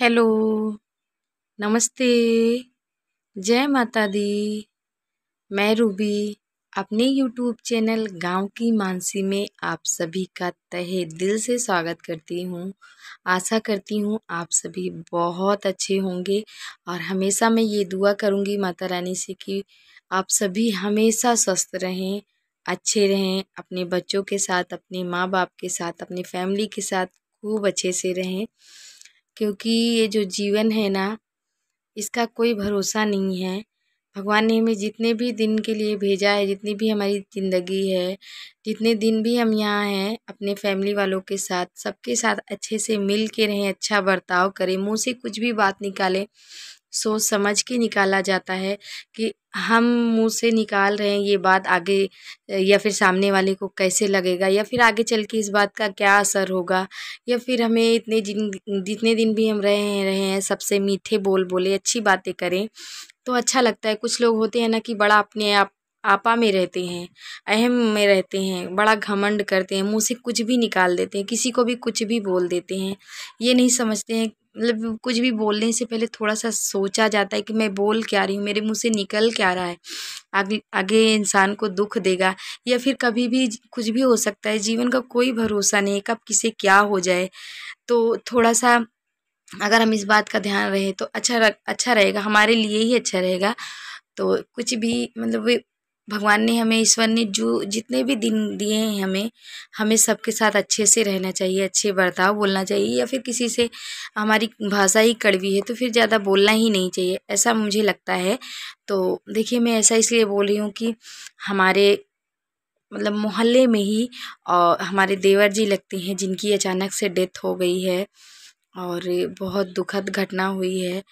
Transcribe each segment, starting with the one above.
hello नमस्ते जय माता दी मैं रूबी अपने यूट्यूब चैनल गांव की मानसी में आप सभी का तहे दिल से स्वागत करती हूं आशा करती हूं आप सभी बहुत अच्छे होंगे और हमेशा मैं ये दुआ करूंगी माता रानी से कि आप सभी हमेशा स्वस्थ रहें अच्छे रहें अपने बच्चों के साथ अपने माँ बाप के साथ अपनी फैमिली के साथ खूब अच्छे से रहें क्योंकि ये जो जीवन है ना इसका कोई भरोसा नहीं है भगवान ने हमें जितने भी दिन के लिए भेजा है जितनी भी हमारी ज़िंदगी है जितने दिन भी हम यहाँ हैं अपने फैमिली वालों के साथ सबके साथ अच्छे से मिल के रहें अच्छा बर्ताव करें मुँह से कुछ भी बात निकालें सोच समझ के निकाला जाता है कि हम मुंह से निकाल रहे हैं ये बात आगे या फिर सामने वाले को कैसे लगेगा या फिर आगे चल के इस बात का क्या असर होगा या फिर हमें इतने जिन जितने दिन भी हम रहे रहे हैं सबसे मीठे बोल बोले अच्छी बातें करें तो अच्छा लगता है कुछ लोग होते हैं ना कि बड़ा अपने आप आपा में रहते हैं अहम में रहते हैं बड़ा घमंड करते हैं मुंह से कुछ भी निकाल देते हैं किसी को भी कुछ भी बोल देते हैं ये नहीं समझते हैं मतलब कुछ भी बोलने से पहले थोड़ा सा सोचा जाता है कि मैं बोल क्या रही हूँ मेरे मुँह से निकल क्या रहा है आगे आगे इंसान को दुख देगा या फिर कभी भी कुछ भी हो सकता है जीवन का कोई भरोसा नहीं कब किसे क्या हो जाए तो थोड़ा सा अगर हम इस बात का ध्यान रहे तो अच्छा अच्छा रहेगा हमारे लिए ही अच्छा रहेगा तो कुछ भी मतलब भगवान ने हमें ईश्वर ने जो जितने भी दिन दिए हैं हमें हमें सबके साथ अच्छे से रहना चाहिए अच्छे बर्ताव बोलना चाहिए या फिर किसी से हमारी भाषा ही कड़वी है तो फिर ज़्यादा बोलना ही नहीं चाहिए ऐसा मुझे लगता है तो देखिए मैं ऐसा इसलिए बोल रही हूँ कि हमारे मतलब मोहल्ले में ही और हमारे देवर जी लगते हैं जिनकी अचानक से डेथ हो गई है और बहुत दुखद घटना हुई है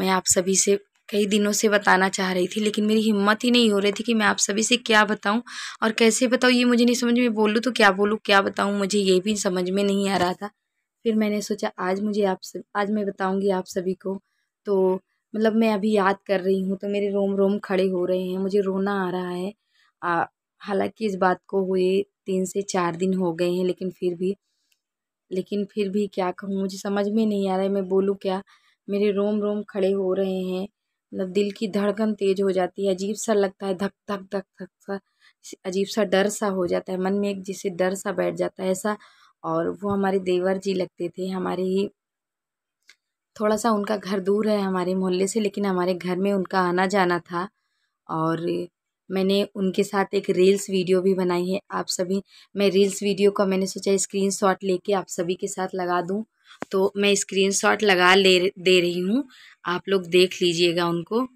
मैं आप सभी से कई दिनों से बताना चाह रही थी लेकिन मेरी हिम्मत ही नहीं हो रही थी कि मैं आप सभी से क्या बताऊँ और कैसे बताऊँ ये मुझे नहीं समझ में बोलूँ तो क्या बोलूँ क्या बताऊँ मुझे ये भी समझ में नहीं आ रहा था फिर मैंने सोचा आज मुझे आप सब आज मैं बताऊँगी आप सभी को तो मतलब मैं अभी याद कर रही हूँ तो मेरे रोम रोम खड़े हो रहे हैं मुझे रोना आ रहा है हालाँकि इस बात को हुए तीन से चार दिन हो गए हैं लेकिन फिर भी लेकिन फिर भी क्या कहूँ मुझे समझ में नहीं आ रहा है मैं बोलूँ क्या मेरे रोम रोम खड़े हो रहे हैं मतलब दिल की धड़कन तेज हो जाती है अजीब सा लगता है धक धक धक धक सा अजीब सा डर सा हो जाता है मन में एक जैसे डर सा बैठ जाता है ऐसा और वो हमारे देवर जी लगते थे हमारे ही थोड़ा सा उनका घर दूर है हमारे मोहल्ले से लेकिन हमारे घर में उनका आना जाना था और मैंने उनके साथ एक रील्स वीडियो भी बनाई है आप सभी मैं रील्स वीडियो का मैंने सोचा स्क्रीन शॉट लेके आप सभी के साथ लगा दूँ तो मैं स्क्रीन शॉट लगा ले दे रही हूँ आप लोग देख लीजिएगा उनको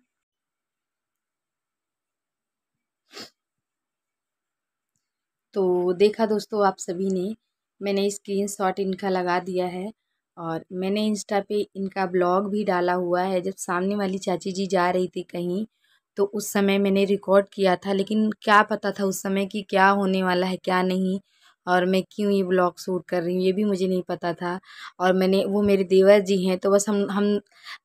तो देखा दोस्तों आप सभी ने मैंने स्क्रीन शॉट इनका लगा दिया है और मैंने इंस्टा पे इनका ब्लॉग भी डाला हुआ है जब सामने वाली चाची जी जा रही थी कहीं तो उस समय मैंने रिकॉर्ड किया था लेकिन क्या पता था उस समय कि क्या होने वाला है क्या नहीं और मैं क्यों ये ब्लॉग सूट कर रही हूँ ये भी मुझे नहीं पता था और मैंने वो मेरे देवर जी हैं तो बस हम हम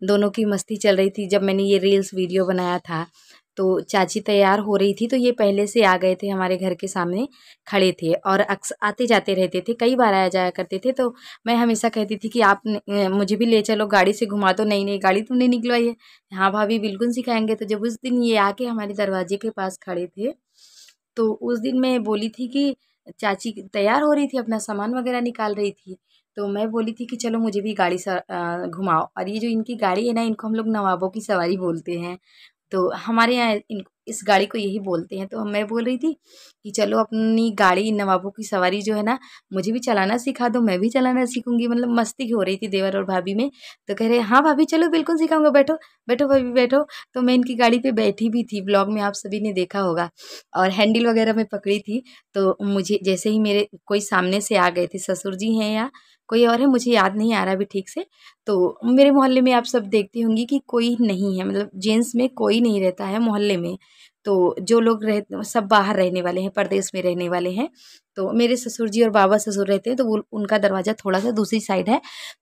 दोनों की मस्ती चल रही थी जब मैंने ये रील्स वीडियो बनाया था तो चाची तैयार हो रही थी तो ये पहले से आ गए थे हमारे घर के सामने खड़े थे और अक्स आते जाते रहते थे कई बार आया जाया करते थे तो मैं हमेशा कहती थी कि आप मुझे भी ले चलो गाड़ी से घुमा दो नहीं नई गाड़ी तुमने निकलवाई है हाँ भाभी बिल्कुल सिखाएंगे तो जब उस दिन ये आके हमारे दरवाजे के पास खड़े थे तो उस दिन मैं बोली थी कि चाची तैयार हो रही थी अपना सामान वगैरह निकाल रही थी तो मैं बोली थी कि चलो मुझे भी गाड़ी घुमाओ और ये जो इनकी गाड़ी है ना इनको हम लोग नवाबों की सवारी बोलते हैं तो हमारे यहाँ इन इस गाड़ी को यही बोलते हैं तो मैं बोल रही थी कि चलो अपनी गाड़ी नवाबों की सवारी जो है ना मुझे भी चलाना सिखा दो मैं भी चलाना सीखूंगी मतलब मस्ती हो रही थी देवर और भाभी में तो कह रहे हाँ भाभी चलो बिल्कुल सिखाऊंगा बैठो बैठो भाभी बैठो तो मैं इनकी गाड़ी पे बैठी भी थी ब्लॉग में आप सभी ने देखा होगा और हैंडल वगैरह में पकड़ी थी तो मुझे जैसे ही मेरे कोई सामने से आ गए थे ससुर जी हैं या कोई और है मुझे याद नहीं आ रहा अभी ठीक से तो मेरे मोहल्ले में आप सब देखती होंगी कि कोई नहीं है मतलब जेंट्स में कोई नहीं रहता है मोहल्ले में तो जो लोग रह सब बाहर रहने वाले हैं परदेश में रहने वाले हैं तो मेरे ससुर जी और बाबा ससुर रहते हैं तो वो उनका दरवाज़ा थोड़ा सा दूसरी साइड है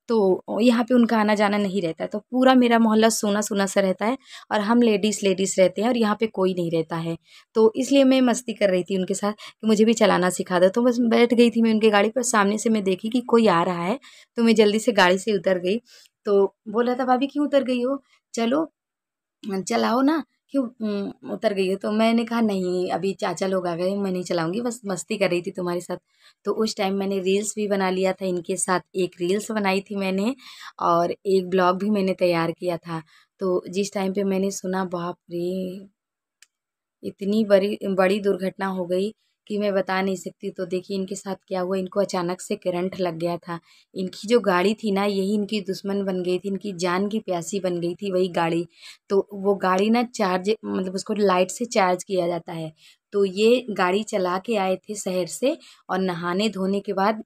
तो यहाँ पे उनका आना जाना नहीं रहता है तो पूरा मेरा मोहल्ला सोना सोना सा रहता है और हम लेडीज़ लेडीज़ रहते हैं और यहाँ पे कोई नहीं रहता है तो इसलिए मैं मस्ती कर रही थी उनके साथ कि मुझे भी चलाना सिखा दो तो बस बैठ गई थी मैं उनकी गाड़ी पर सामने से मैं देखी कि कोई आ रहा है तो मैं जल्दी से गाड़ी से उतर गई तो बोला था भाभी क्यों उतर गई हो चलो चलाओ ना क्यों उतर गई हो तो मैंने कहा नहीं अभी चाचा लोग आ गए मैं नहीं चलाऊँगी बस मस्ती कर रही थी तुम्हारे साथ तो उस टाइम मैंने रील्स भी बना लिया था इनके साथ एक रील्स बनाई थी मैंने और एक ब्लॉग भी मैंने तैयार किया था तो जिस टाइम पे मैंने सुना बाप रे इतनी बड़ी बड़ी दुर्घटना हो गई कि मैं बता नहीं सकती तो देखिए इनके साथ क्या हुआ इनको अचानक से करंट लग गया था इनकी जो गाड़ी थी ना यही इनकी दुश्मन बन गई थी इनकी जान की प्यासी बन गई थी वही गाड़ी तो वो गाड़ी ना चार्ज मतलब उसको लाइट से चार्ज किया जाता है तो ये गाड़ी चला के आए थे शहर से और नहाने धोने के बाद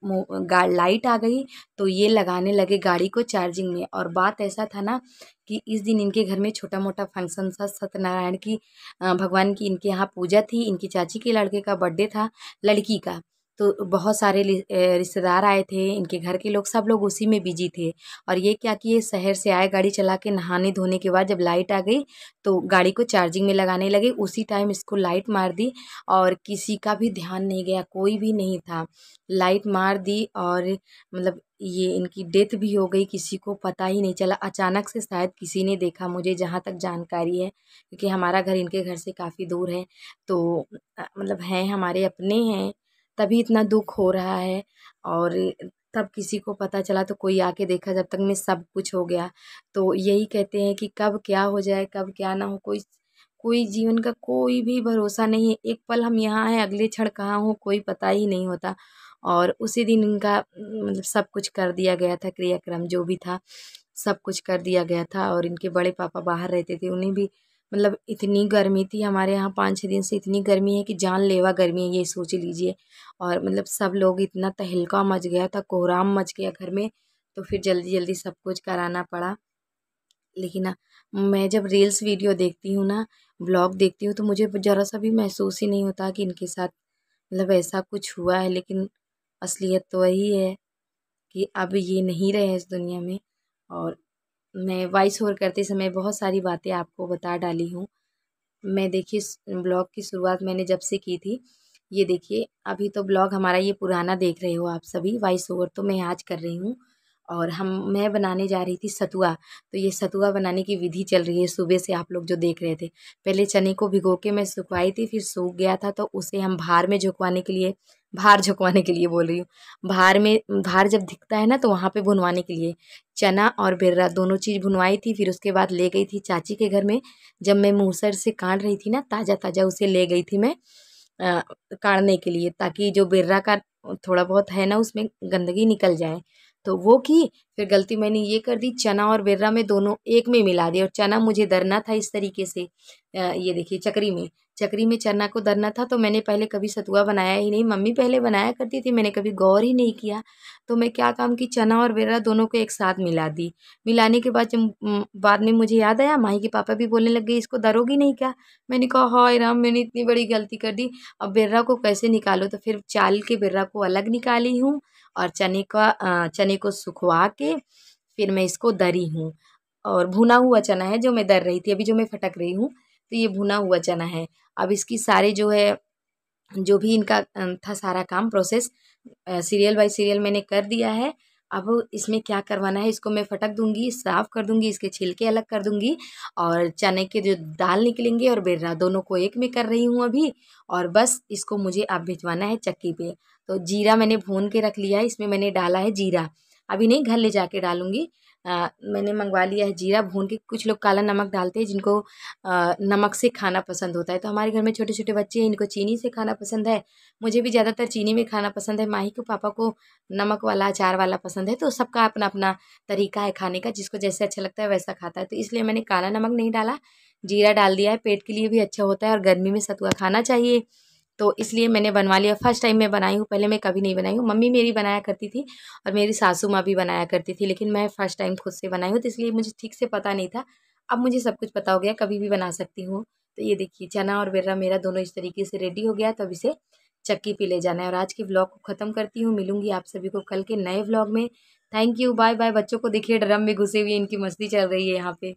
लाइट आ गई तो ये लगाने लगे गाड़ी को चार्जिंग में और बात ऐसा था ना कि इस दिन इनके घर में छोटा मोटा फंक्शन था सत्यनारायण की भगवान की इनके यहाँ पूजा थी इनकी चाची के लड़के का बर्थडे था लड़की का तो बहुत सारे रिश्तेदार आए थे इनके घर के लोग सब लोग उसी में बिजी थे और ये क्या किए शहर से आए गाड़ी चला के नहाने धोने के बाद जब लाइट आ गई तो गाड़ी को चार्जिंग में लगाने लगे उसी टाइम इसको लाइट मार दी और किसी का भी ध्यान नहीं गया कोई भी नहीं था लाइट मार दी और मतलब ये इनकी डेथ भी हो गई किसी को पता ही नहीं चला अचानक से शायद किसी ने देखा मुझे जहाँ तक जानकारी है क्योंकि हमारा घर इनके घर से काफ़ी दूर है तो मतलब हैं हमारे अपने हैं तभी इतना दुख हो रहा है और तब किसी को पता चला तो कोई आके देखा जब तक में सब कुछ हो गया तो यही कहते हैं कि कब क्या हो जाए कब क्या ना हो कोई कोई जीवन का कोई भी भरोसा नहीं है एक पल हम यहाँ हैं अगले क्षण कहाँ हो कोई पता ही नहीं होता और उसी दिन इनका मतलब सब कुछ कर दिया गया था क्रियाक्रम जो भी था सब कुछ कर दिया गया था और इनके बड़े पापा बाहर रहते थे उन्हें भी मतलब इतनी गर्मी थी हमारे यहाँ पाँच छः दिन से इतनी गर्मी है कि जानलेवा गर्मी है ये सोच लीजिए और मतलब सब लोग इतना तहलका मच गया था कोहराम मच गया घर में तो फिर जल्दी जल्दी सब कुछ कराना पड़ा लेकिन मैं जब रील्स वीडियो देखती हूँ ना ब्लॉग देखती हूँ तो मुझे ज़रा सा भी महसूस ही नहीं होता कि इनके साथ मतलब ऐसा कुछ हुआ है लेकिन असलियत तो वही है कि अब ये नहीं रहे इस दुनिया में और मैं वॉइस ओवर करते समय बहुत सारी बातें आपको बता डाली हूँ मैं देखिए ब्लॉग की शुरुआत मैंने जब से की थी ये देखिए अभी तो ब्लॉग हमारा ये पुराना देख रहे हो आप सभी वॉइस ओवर तो मैं आज कर रही हूँ और हम मैं बनाने जा रही थी सतुआ तो ये सतुआ बनाने की विधि चल रही है सुबह से आप लोग जो देख रहे थे पहले चने को भिगो के मैं सुखवाई थी फिर सूख गया था तो उसे हम भार में झुकवाने के लिए भार झुकवाने के लिए बोल रही हूँ भार में भार जब दिखता है ना तो वहाँ पे भुनवाने के लिए चना और बेर्रा दोनों चीज़ भुनवाई थी फिर उसके बाद ले गई थी चाची के घर में जब मैं मूसर से काट रही थी ना ताज़ा ताज़ा उसे ले गई थी मैं काटने के लिए ताकि जो बेर्रा का थोड़ा बहुत है ना उसमें गंदगी निकल जाए तो वो की फिर गलती मैंने ये कर दी चना और बिर्रा में दोनों एक में मिला दिया और चना मुझे दरना था इस तरीके से ये देखिए चकरी में चकरी में चना को दरना था तो मैंने पहले कभी सतुआ बनाया ही नहीं मम्मी पहले बनाया करती थी मैंने कभी गौर ही नहीं किया तो मैं क्या काम की चना और बिर्रा दोनों को एक साथ मिला दी मिलाने के बाद जब बाद में मुझे याद आया माही के पापा भी बोलने लग गए इसको दरोगी नहीं क्या मैंने कहा हाय राम मैंने इतनी बड़ी गलती कर दी अब बिर्रा को कैसे निकालो तो फिर चाल के बिर्रा को अलग निकाली हूँ और चने का चने को सुखवा के फिर मैं इसको दरी हूँ और भुना हुआ चना है जो मैं दर रही थी अभी जो मैं फटक रही हूँ तो ये भुना हुआ चना है अब इसकी सारे जो है जो भी इनका था सारा काम प्रोसेस सीरियल बाय सीरियल मैंने कर दिया है अब इसमें क्या करवाना है इसको मैं फटक दूंगी साफ़ कर दूँगी इसके छिलके अलग कर दूंगी और चने के जो दाल निकलेंगे और बेर्रा दोनों को एक में कर रही हूँ अभी और बस इसको मुझे अब भिजवाना है चक्की पे तो जीरा मैंने भून के रख लिया है इसमें मैंने डाला है जीरा अभी नहीं घर ले जाके डालूँगी मैंने मंगवा लिया है जीरा भून के कुछ लोग काला नमक डालते हैं जिनको नमक से खाना पसंद होता है तो हमारे घर में छोटे छोटे बच्चे हैं इनको चीनी से खाना पसंद है मुझे भी ज़्यादातर चीनी में खाना पसंद है माही को पापा को नमक वाला अचार वाला पसंद है तो सबका अपना अपना तरीका है खाने का जिसको जैसे अच्छा लगता है वैसा खाता है तो इसलिए मैंने काला नमक नहीं डाला जीरा डाल दिया है पेट के लिए भी अच्छा होता है और गर्मी में सतुआ खाना चाहिए तो इसलिए मैंने बनवा लिया फर्स्ट टाइम मैं बनाई हूँ पहले मैं कभी नहीं बनाई हूँ मम्मी मेरी बनाया करती थी और मेरी सासू माँ भी बनाया करती थी लेकिन मैं फ़र्स्ट टाइम खुद से बनाई हूँ तो इसलिए मुझे ठीक से पता नहीं था अब मुझे सब कुछ पता हो गया कभी भी बना सकती हूँ तो ये देखिए चना और बेर्रा मेरा दोनों इस तरीके से रेडी हो गया तो अब इसे चक्की पी ले जाना है और आज के ब्लॉग को ख़त्म करती हूँ मिलूंगी आप सभी को कल के नए ब्लॉग में थैंक यू बाय बाय बच्चों को देखिए ड्रम में घुसे हुए इनकी मस्ती चल रही है यहाँ पे